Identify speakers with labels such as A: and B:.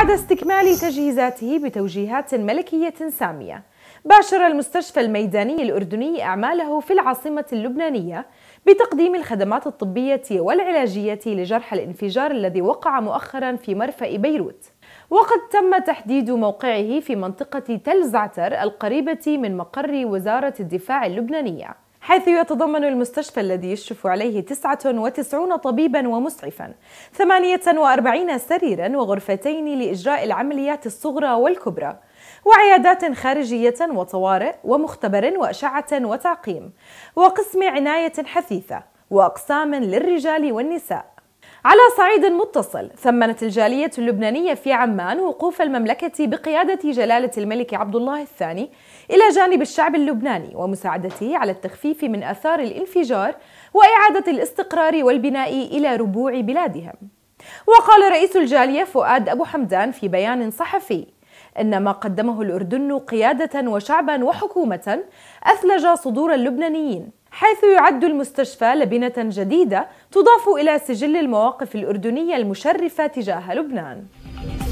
A: بعد استكمال تجهيزاته بتوجيهات ملكية سامية باشر المستشفى الميداني الأردني أعماله في العاصمة اللبنانية بتقديم الخدمات الطبية والعلاجية لجرح الانفجار الذي وقع مؤخرا في مرفأ بيروت وقد تم تحديد موقعه في منطقة تل زعتر القريبة من مقر وزارة الدفاع اللبنانية حيث يتضمن المستشفى الذي يشرف عليه 99 طبيبا ومسعفا 48 سريرا وغرفتين لإجراء العمليات الصغرى والكبرى وعيادات خارجية وطوارئ ومختبر وأشعة وتعقيم وقسم عناية حثيثة وأقسام للرجال والنساء على صعيد متصل ثمنت الجالية اللبنانية في عمان وقوف المملكة بقيادة جلالة الملك عبد الله الثاني إلى جانب الشعب اللبناني ومساعدته على التخفيف من آثار الانفجار وإعادة الاستقرار والبناء إلى ربوع بلادهم وقال رئيس الجالية فؤاد أبو حمدان في بيان صحفي إن ما قدمه الأردن قيادة وشعبا وحكومة أثلج صدور اللبنانيين حيث يعد المستشفى لبنة جديدة تضاف إلى سجل المواقف الأردنية المشرفة تجاه لبنان